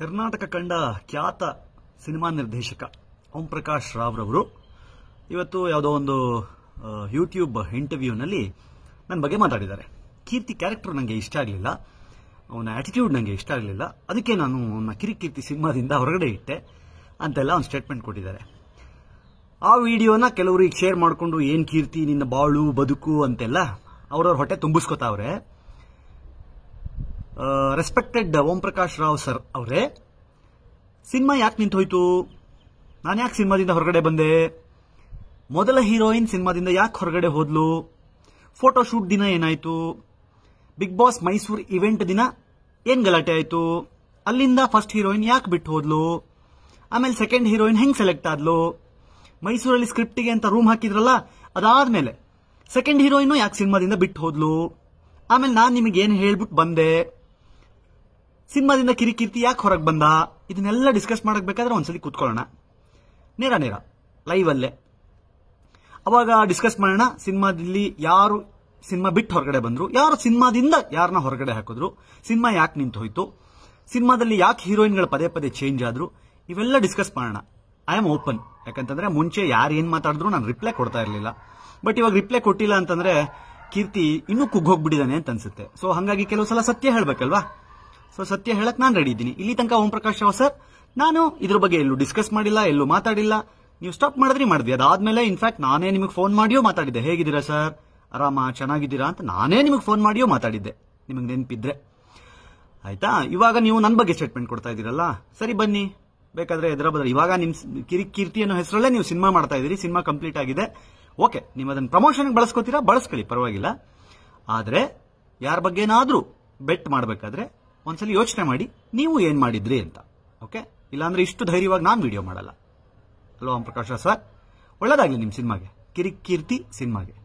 ಕರ್ನಾಟಕ ಕಂಡ ಖ್ಯಾತ ಸಿನಿಮಾ ನಿರ್ದೇಶಕ ಓಂ ಪ್ರಕಾಶ್ ರಾವ್ರವರು ಇವತ್ತು ಯಾವುದೋ ಒಂದು ಯೂಟ್ಯೂಬ್ ಇಂಟರ್ವ್ಯೂನಲ್ಲಿ ನನ್ನ ಬಗ್ಗೆ ಮಾತಾಡಿದ್ದಾರೆ ಕೀರ್ತಿ ಕ್ಯಾರೆಕ್ಟರ್ ನನಗೆ ಇಷ್ಟ ಆಗಲಿಲ್ಲ ಅವನ ಆಟಿಟ್ಯೂಡ್ ನನಗೆ ಇಷ್ಟ ಆಗಲಿಲ್ಲ ಅದಕ್ಕೆ ನಾನು ಅವನ ಕಿರಿಕೀರ್ತಿ ಸಿನಿಮಾದಿಂದ ಹೊರಗಡೆ ಇಟ್ಟೆ ಅಂತೆಲ್ಲ ಒಂದು ಸ್ಟೇಟ್ಮೆಂಟ್ ಕೊಟ್ಟಿದ್ದಾರೆ ಆ ವಿಡಿಯೋನ ಕೆಲವರಿಗೆ ಶೇರ್ ಮಾಡಿಕೊಂಡು ಏನು ಕೀರ್ತಿ ನಿನ್ನ ಬಾಳು ಬದುಕು ಅಂತೆಲ್ಲ ಅವ್ರವ್ರ ಹೊಟ್ಟೆ ತುಂಬಿಸ್ಕೊತಾವ್ರೆ ರೆಸ್ಪೆಕ್ಟೆಡ್ ಓಂ ಪ್ರಕಾಶ್ ರಾವ್ ಸರ್ ಅವರೇ ಸಿನಿಮಾ ಯಾಕೆ ನಿಂತು ಹೋಯ್ತು ನಾನು ಯಾಕೆ ಸಿನಿಮಾದಿಂದ ಹೊರಗಡೆ ಬಂದೆ ಮೊದಲ ಹೀರೋಯಿನ್ ಸಿನಿಮಾದಿಂದ ಯಾಕೆ ಹೊರಗಡೆ ಹೋದ್ಲು ಫೋಟೋ ಶೂಟ್ ದಿನ ಏನಾಯ್ತು ಬಿಗ್ ಬಾಸ್ ಮೈಸೂರು ಇವೆಂಟ್ ದಿನ ಏನ್ ಗಲಾಟೆ ಆಯ್ತು ಅಲ್ಲಿಂದ ಫಸ್ಟ್ ಹೀರೋಯಿನ್ ಯಾಕೆ ಬಿಟ್ಟು ಹೋದ್ಲು ಆಮೇಲೆ ಸೆಕೆಂಡ್ ಹೀರೋಯಿನ್ ಹೆಂಗ್ ಸೆಲೆಕ್ಟ್ ಆದ್ಲು ಮೈಸೂರಲ್ಲಿ ಸ್ಕ್ರಿಪ್ಟಿಗೆ ಅಂತ ರೂಮ್ ಹಾಕಿದ್ರಲ್ಲ ಅದಾದ್ಮೇಲೆ ಸೆಕೆಂಡ್ ಹೀರೋಯಿನ್ ಯಾಕೆ ಸಿನಿಮಾದಿಂದ ಬಿಟ್ಟು ಹೋದ್ಲು ಆಮೇಲೆ ನಾನು ನಿಮಗೇನು ಹೇಳ್ಬಿಟ್ಟು ಬಂದೆ ಸಿನಿಮಾದಿಂದ ಕಿರಿಕಿರ್ತಿ ಯಾಕೆ ಹೊರಗೆ ಬಂದ ಇದನ್ನೆಲ್ಲ ಡಿಸ್ಕಸ್ ಮಾಡಕ್ ಬೇಕಾದ್ರೆ ಒಂದ್ಸಲಿ ಕೂತ್ಕೊಳ್ಳೋಣ ನೇರ ನೇರ ಲೈವ್ ಅಲ್ಲೇ ಅವಾಗ ಡಿಸ್ಕಸ್ ಮಾಡೋಣ ಸಿನಿಮಾದಲ್ಲಿ ಯಾರು ಸಿನಿಮಾ ಬಿಟ್ಟು ಹೊರಗಡೆ ಬಂದ್ರು ಯಾರು ಸಿನಿಮಾದಿಂದ ಯಾರನ್ನ ಹೊರಗಡೆ ಹಾಕಿದ್ರು ಸಿನಿಮಾ ಯಾಕೆ ನಿಂತು ಹೋಯ್ತು ಸಿನಿಮಾದಲ್ಲಿ ಯಾಕೆ ಹೀರೋಯಿನ್ಗಳು ಪದೇ ಪದೇ ಚೇಂಜ್ ಆದ್ರು ಇವೆಲ್ಲ ಡಿಸ್ಕಸ್ ಮಾಡೋಣ ಐ ಆಮ್ ಓಪನ್ ಯಾಕಂತಂದ್ರೆ ಮುಂಚೆ ಯಾರು ಏನು ಮಾತಾಡಿದ್ರು ನಾನು ರಿಪ್ಲೈ ಕೊಡ್ತಾ ಇರಲಿಲ್ಲ ಬಟ್ ಇವಾಗ ರಿಪ್ಲೈ ಕೊಟ್ಟಿಲ್ಲ ಅಂತಂದ್ರೆ ಕೀರ್ತಿ ಇನ್ನೂ ಕುಗ್ಗೋಗ್ಬಿಟ್ಟಿದ್ದಾನೆ ಅಂತ ಅನ್ಸುತ್ತೆ ಸೊ ಹಾಗಾಗಿ ಕೆಲವು ಸಲ ಸತ್ಯ ಹೇಳ್ಬೇಕಲ್ವಾ ಸೊ ಸತ್ಯ ಹೇಳಕ್ ನಾನು ರೆಡಿ ಇದ್ದೀನಿ ಇಲ್ಲಿ ತನಕ ಓಂ ಪ್ರಕಾಶ್ ರಾವ್ ಸರ್ ನಾನು ಇದ್ರ ಬಗ್ಗೆ ಎಲ್ಲೂ ಡಿಸ್ಕಸ್ ಮಾಡಿಲ್ಲ ಎಲ್ಲೂ ಮಾತಾಡಿಲ್ಲ ನೀವು ಸ್ಟಾಪ್ ಮಾಡಿದ್ರಿ ಮಾಡಿದ್ವಿ ಅದಾದ್ಮೇಲೆ ಇನ್ಫ್ಯಾಕ್ಟ್ ನಾನೇ ನಿಮಗೆ ಫೋನ್ ಮಾಡಿಯೋ ಮಾತಾಡಿದ್ದೆ ಹೇಗಿದ್ದೀರಾ ಸರ್ ಆರಾಮ ಚೆನ್ನಾಗಿದ್ದೀರಾ ಅಂತ ನಾನೇ ನಿಮಗೆ ಫೋನ್ ಮಾಡಿಯೋ ಮಾತಾಡಿದ್ದೆ ನಿಮಗೆ ನೆನಪಿದ್ರೆ ಆಯ್ತಾ ಇವಾಗ ನೀವು ನನ್ನ ಬಗ್ಗೆ ಸ್ಟೇಟ್ಮೆಂಟ್ ಕೊಡ್ತಾ ಇದ್ದೀರಲ್ಲ ಸರಿ ಬನ್ನಿ ಬೇಕಾದ್ರೆ ಎದುರ ಇವಾಗ ನಿಮ್ಮ ಕಿರಿ ಕೀರ್ತಿ ಅನ್ನೋ ಹೆಸರಲ್ಲೇ ನೀವು ಸಿನಿಮಾ ಮಾಡ್ತಾ ಇದ್ದೀರಿ ಸಿನಿಮಾ ಕಂಪ್ಲೀಟ್ ಆಗಿದೆ ಓಕೆ ನೀವು ಅದನ್ನು ಪ್ರಮೋಷನ್ ಬಳಸ್ಕೋತೀರಾ ಬಳಸ್ಕೊಳ್ಳಿ ಪರವಾಗಿಲ್ಲ ಆದರೆ ಯಾರ ಬಗ್ಗೆನಾದರೂ ಬೆಟ್ ಮಾಡಬೇಕಾದ್ರೆ ಒಂದ್ಸಲಿ ಯೋಚನೆ ಮಾಡಿ ನೀವು ಏನು ಮಾಡಿದ್ರಿ ಅಂತ ಓಕೆ ಇಲ್ಲಾಂದ್ರೆ ಇಷ್ಟು ಧೈರ್ಯವಾಗಿ ನಾನು ವಿಡಿಯೋ ಮಾಡಲ್ಲ ಹಲೋ ಓಂ ಪ್ರಕಾಶ ಸರ್ ಒಳ್ಳೇದಾಗ್ಲಿ ನಿಮ್ಮ ಸಿನಿಮಾಗೆ ಕಿರಿಕ್ ಕೀರ್ತಿ ಸಿನಿಮಾಗೆ